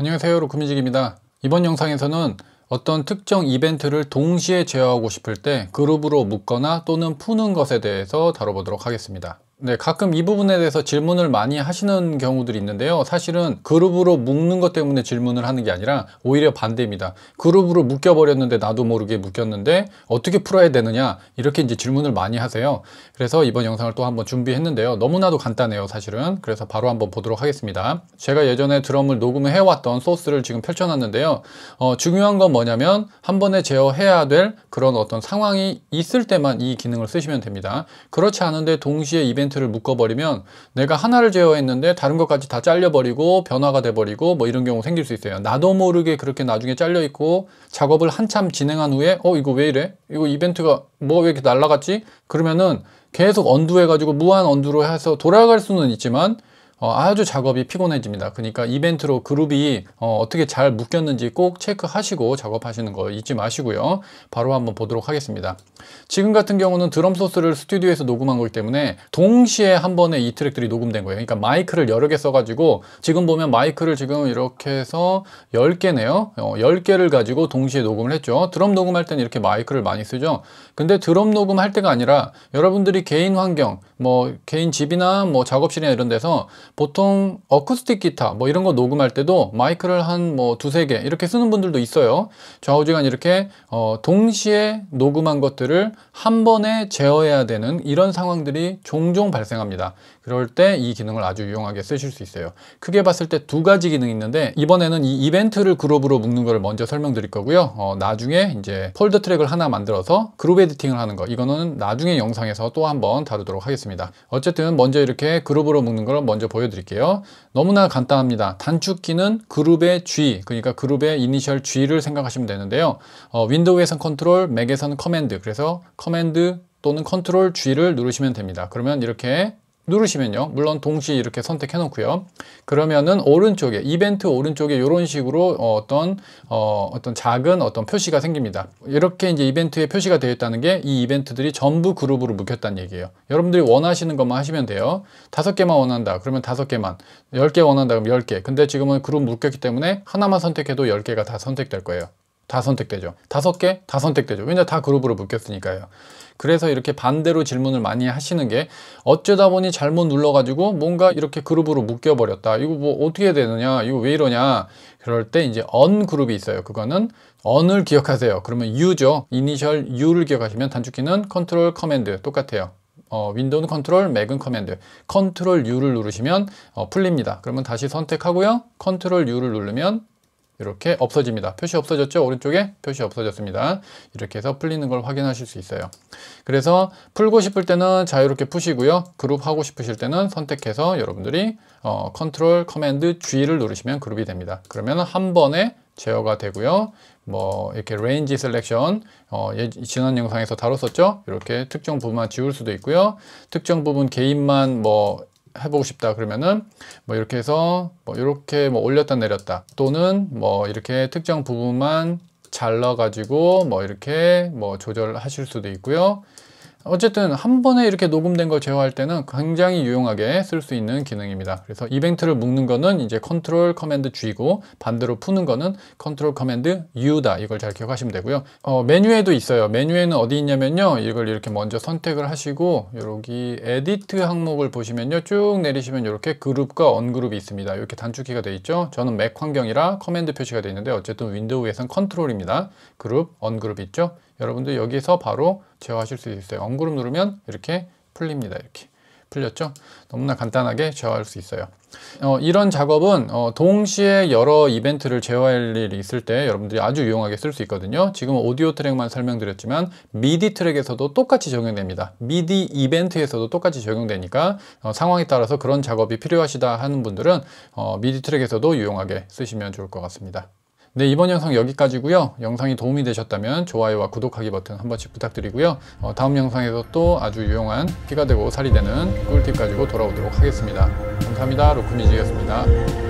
안녕하세요 로크뮤직입니다 이번 영상에서는 어떤 특정 이벤트를 동시에 제어하고 싶을 때 그룹으로 묶거나 또는 푸는 것에 대해서 다뤄보도록 하겠습니다 네, 가끔 이 부분에 대해서 질문을 많이 하시는 경우들이 있는데요. 사실은 그룹으로 묶는 것 때문에 질문을 하는 게 아니라 오히려 반대입니다. 그룹으로 묶여버렸는데 나도 모르게 묶였는데 어떻게 풀어야 되느냐 이렇게 이제 질문을 많이 하세요. 그래서 이번 영상을 또 한번 준비했는데요. 너무나도 간단해요, 사실은. 그래서 바로 한번 보도록 하겠습니다. 제가 예전에 드럼을 녹음해왔던 소스를 지금 펼쳐놨는데요. 어, 중요한 건 뭐냐면 한 번에 제어해야 될 그런 어떤 상황이 있을 때만 이 기능을 쓰시면 됩니다. 그렇지 않은데 동시에 이벤트 이벤트를 묶어버리면 내가 하나를 제어했는데 다른 것까지 다 잘려버리고 변화가 돼버리고 뭐 이런 경우 생길 수 있어요. 나도 모르게 그렇게 나중에 잘려있고 작업을 한참 진행한 후에 어 이거 왜 이래? 이거 이벤트가 뭐 왜 이렇게 날라갔지? 그러면은 계속 언두해가지고 무한 언두로 해서 돌아갈 수는 있지만 어, 아주 작업이 피곤해집니다. 그러니까 이벤트로 그룹이 어, 어떻게 잘 묶였는지 꼭 체크하시고 작업하시는 거 잊지 마시고요. 바로 한번 보도록 하겠습니다. 지금 같은 경우는 드럼 소스를 스튜디오에서 녹음한 거기 때문에 동시에 한 번에 이 트랙들이 녹음된 거예요. 그러니까 마이크를 여러 개 써가지고 지금 보면 마이크를 지금 이렇게 해서 10개네요. 어, 10개를 가지고 동시에 녹음을 했죠. 드럼 녹음할 때는 이렇게 마이크를 많이 쓰죠. 근데 드럼 녹음할 때가 아니라 여러분들이 개인 환경 뭐 개인 집이나 뭐 작업실이나 이런 데서 보통 어쿠스틱 기타 뭐 이런 거 녹음할 때도 마이크를 한 뭐 두 세 개 이렇게 쓰는 분들도 있어요 좌우지간 이렇게 어 동시에 녹음한 것들을 한 번에 제어해야 되는 이런 상황들이 종종 발생합니다 그럴 때 이 기능을 아주 유용하게 쓰실 수 있어요 크게 봤을 때 두 가지 기능이 있는데 이번에는 이 이벤트를 그룹으로 묶는 걸 먼저 설명드릴 거고요 어 나중에 이제 폴더 트랙을 하나 만들어서 그룹 에디팅을 하는 거 이거는 나중에 영상에서 또 한 번 다루도록 하겠습니다 있습니다. 어쨌든 먼저 이렇게 그룹으로 묶는 걸 먼저 보여드릴게요. 너무나 간단합니다. 단축키는 그룹의 G, 그러니까 그룹의 이니셜 G를 생각하시면 되는데요. 어, 윈도우에선 컨트롤, 맥에선 커맨드, 그래서 커맨드 또는 컨트롤 G를 누르시면 됩니다. 그러면 이렇게 누르시면요 물론 동시 에 이렇게 선택해 놓고요 그러면은 오른쪽에 이벤트 오른쪽에 이런 식으로 어, 어떤 어, 떤 작은 어떤 표시가 생깁니다 이렇게 이제 이벤트에 표시가 되어 있다는 게 이 이벤트들이 전부 그룹으로 묶였다는 얘기예요 여러분들이 원하시는 것만 하시면 돼요 다섯 개만 원한다 그러면 다섯 개만 열 개 원한다 그럼 열개 근데 지금은 그룹 묶였기 때문에 하나만 선택해도 열개가다 선택될 거예요 다 선택되죠. 다섯 개 다 선택되죠. 왜냐 다 그룹으로 묶였으니까요. 그래서 이렇게 반대로 질문을 많이 하시는 게 어쩌다 보니 잘못 눌러가지고 뭔가 이렇게 그룹으로 묶여버렸다. 이거 뭐 어떻게 되느냐? 이거 왜 이러냐? 그럴 때 이제 언 그룹이 있어요. 그거는 언을 기억하세요. 그러면 U죠. 이니셜 U를 기억하시면 단축키는 컨트롤 커맨드 똑같아요. 어, 윈도우는 컨트롤, 맥은 커맨드. 컨트롤 U를 누르시면 어, 풀립니다. 그러면 다시 선택하고요. 컨트롤 U를 누르면 이렇게 없어집니다. 표시 없어졌죠? 오른쪽에 표시 없어졌습니다. 이렇게 해서 풀리는 걸 확인하실 수 있어요. 그래서 풀고 싶을 때는 자유롭게 푸시고요. 그룹 하고 싶으실 때는 선택해서 여러분들이 어, 컨트롤 커맨드 G를 누르시면 그룹이 됩니다. 그러면 한 번에 제어가 되고요. 뭐 이렇게 레인지 셀렉션 어, 예, 지난 영상에서 다뤘었죠. 이렇게 특정 부분만 지울 수도 있고요. 특정 부분 개인만 뭐 해보고 싶다 그러면은 뭐 이렇게 해서 뭐 이렇게 뭐 올렸다 내렸다 또는 뭐 이렇게 특정 부분만 잘라 가지고 뭐 이렇게 뭐 조절하실 수도 있고요 어쨌든 한 번에 이렇게 녹음된 걸 제어할 때는 굉장히 유용하게 쓸 수 있는 기능입니다. 그래서 이벤트를 묶는 거는 이제 컨트롤 커맨드 G고 반대로 푸는 거는 컨트롤 커맨드 U다. 이걸 잘 기억하시면 되고요. 어, 메뉴에도 있어요. 메뉴에는 어디 있냐면요. 이걸 이렇게 먼저 선택을 하시고 여기 에디트 항목을 보시면요. 쭉 내리시면 이렇게 그룹과 언그룹이 있습니다. 이렇게 단축키가 되어 있죠. 저는 맥 환경이라 커맨드 표시가 되어 있는데 어쨌든 윈도우에선 컨트롤입니다. 그룹, 언그룹 있죠. 여러분들 여기서 바로 제어하실 수 있어요. 엉구름 누르면 이렇게 풀립니다. 이렇게. 풀렸죠? 너무나 간단하게 제어할 수 있어요. 어, 이런 작업은 어, 동시에 여러 이벤트를 제어할 일이 있을 때 여러분들이 아주 유용하게 쓸 수 있거든요. 지금 오디오 트랙만 설명드렸지만 미디 트랙에서도 똑같이 적용됩니다. 미디 이벤트에서도 똑같이 적용되니까 어, 상황에 따라서 그런 작업이 필요하시다 하는 분들은 어, 미디 트랙에서도 유용하게 쓰시면 좋을 것 같습니다. 네, 이번 영상 여기까지고요. 영상이 도움이 되셨다면 좋아요와 구독하기 버튼 한 번씩 부탁드리고요. 어, 다음 영상에서 또 아주 유용한 피가 되고 살이 되는 꿀팁 가지고 돌아오도록 하겠습니다. 감사합니다. 로크니지였습니다.